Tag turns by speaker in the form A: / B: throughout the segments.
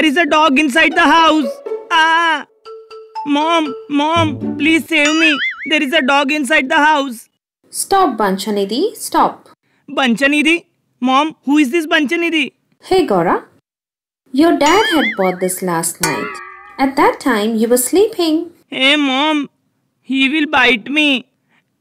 A: There is a dog inside the house. Ah! Mom, mom, please save me. There is a dog inside the house. Stop,
B: Banchanidhi. Stop. Banchanidhi? Mom, who is this Banchanidhi? Hey, Gora. Your dad had bought this last night. At that time, you were sleeping. Hey, mom.
A: He will bite me.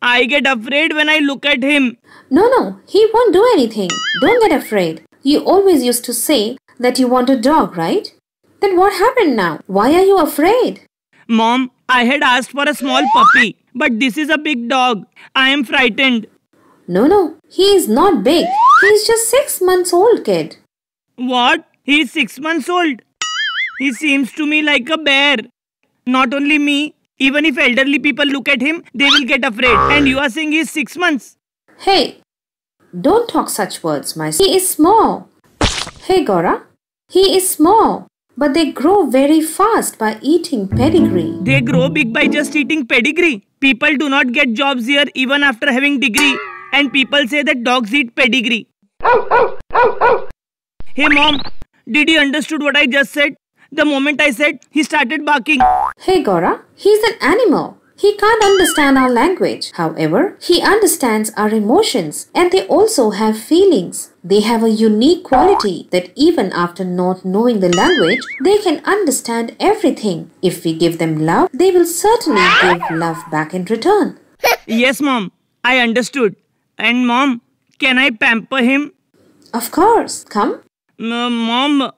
A: I get afraid when
B: I look at him. No, no. He won't do anything. Don't get afraid. You always used to say that you want a dog, right? Then what happened now? Why are you afraid? Mom,
A: I had asked for a small puppy, but this is a big dog. I am frightened. No, no, he is not big.
B: He is just six months old, kid.
A: What? He is six months old. He seems to me like a bear. Not only me, even if elderly people look at him, they will get afraid. And you are saying he is six
B: months. Hey, don't talk such words, my son. He is small. Hey, Gora, he is small, but they grow very fast by eating pedigree.
A: They grow big by just eating pedigree. People do not get jobs here even after having degree. And people say that dogs eat pedigree. Hey mom, did he understood what I just said? The moment I said, he started barking.
B: Hey Gora, he's an animal. He can't understand our language. However, he understands our emotions and they also have feelings. They have a unique quality that even after not knowing the language, they can understand everything. If we give them love, they will certainly give love back in return. Yes, mom. I
A: understood. And mom, can I pamper him? Of course. Come. mom,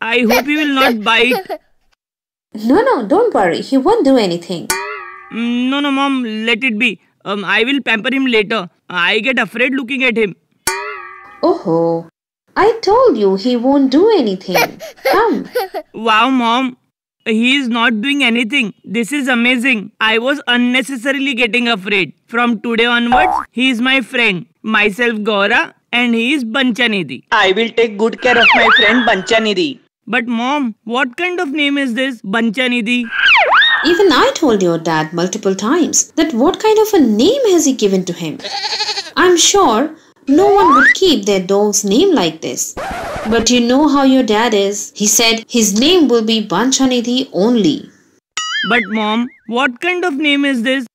A: I hope he will not bite.
B: No, no, don't worry. He won't do anything.
A: No, no, mom, let it be. Um, I will pamper him later. I get afraid looking at him.
B: Oh ho. I told you he won't do anything.
A: Come. Wow, mom. He is not doing anything. This is amazing. I was unnecessarily getting afraid. From today onwards, he is my friend. Myself Gaura and he is Banchanidhi. I will take good care of my friend Banchanidhi. But mom, what kind of name is this Banchanidhi?
B: Even I told your dad multiple times that what kind of a name has he given to him. I'm sure no one would keep their dog's name like this. But you know how your dad is. He said his name will be Banchanidhi only.
A: But mom, what kind of name is this?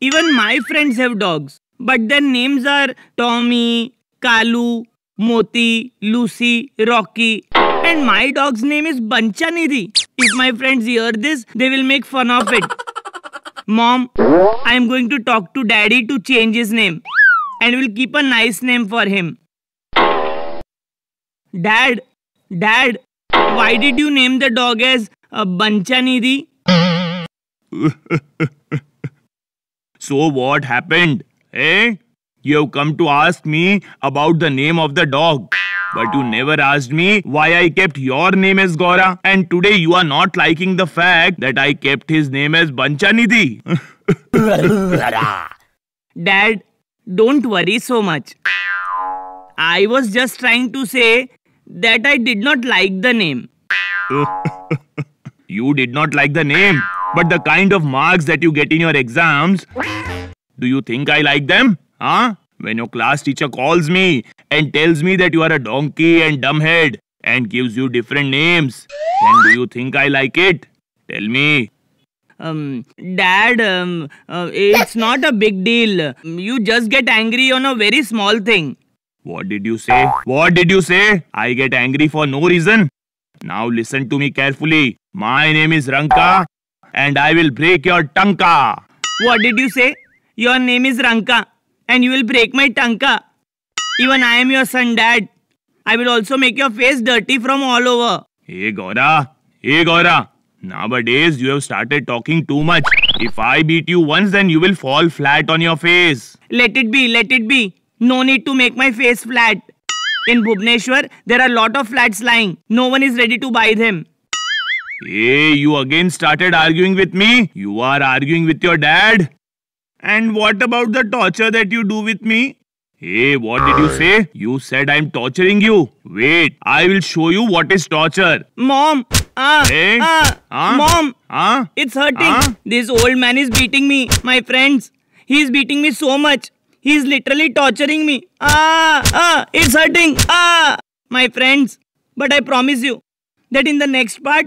A: Even my friends have dogs. But their names are Tommy, Kalu, Moti, Lucy, Rocky. And my dog's name is Banchanidhi. If my friends hear this, they will make fun of it. Mom, I am going to talk to daddy to change his name and will keep a nice name for him. Dad, Dad, why did you name the dog as uh, Banchanidhi?
C: so what happened? Eh? You've come to ask me about the name of the dog. But you never asked me why I kept your name as Gora and today you are not liking the fact that I kept his name as Banchanidhi.
A: Dad, don't worry so much. I was just trying to say that I did not like the name.
C: you did not like the name, but the kind of marks that you get in your exams, do you think I like them? Huh? When your class teacher calls me and tells me that you are a donkey and dumbhead and gives you different names, then do you think I like it? Tell me. Um, Dad, um, uh, it's not a big deal. You just get
A: angry on a very small thing.
C: What did you say? What did you say? I get angry for no reason. Now listen to me carefully. My name is Ranka and I will break your tanka. What did you say? Your name is Ranka and
A: you will break my tanka. Even I am your son, dad. I will also make your face
C: dirty from all over. Hey, Gora. Hey, Gora. Nowadays, you have started talking too much. If I beat you once, then you will fall flat on your face. Let it be, let it be. No need to make my face flat. In Bhubaneswar, there are lot of flats lying. No one is ready to buy them. Hey, you again started arguing with me? You are arguing with your dad? And what about the torture that you do with me? Hey, what did you say? You said I'm torturing you. Wait, I will show you what is torture. Mom! Ah! Hey? Ah! ah Mom! Ah! It's
A: hurting. Ah, this old man is beating me, my friends. He is beating me so much. He is literally torturing me. Ah! Ah! It's hurting. Ah! My friends. But I promise you that in the next part,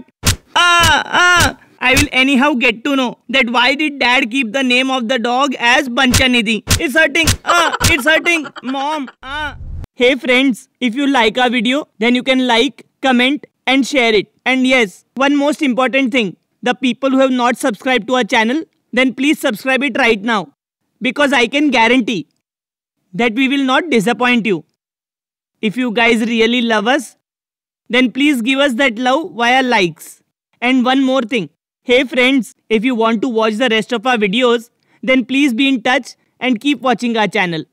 A: ah! Ah! I will anyhow get to know that why did dad keep the name of the dog as Banchanidhi. It's hurting. Ah, it's hurting. Mom. Ah. Hey friends, if you like our video, then you can like, comment and share it. And yes, one most important thing. The people who have not subscribed to our channel, then please subscribe it right now. Because I can guarantee that we will not disappoint you. If you guys really love us, then please give us that love via likes. And one more thing, Hey friends, if you want to watch the rest of our videos, then please be in touch and keep watching our channel.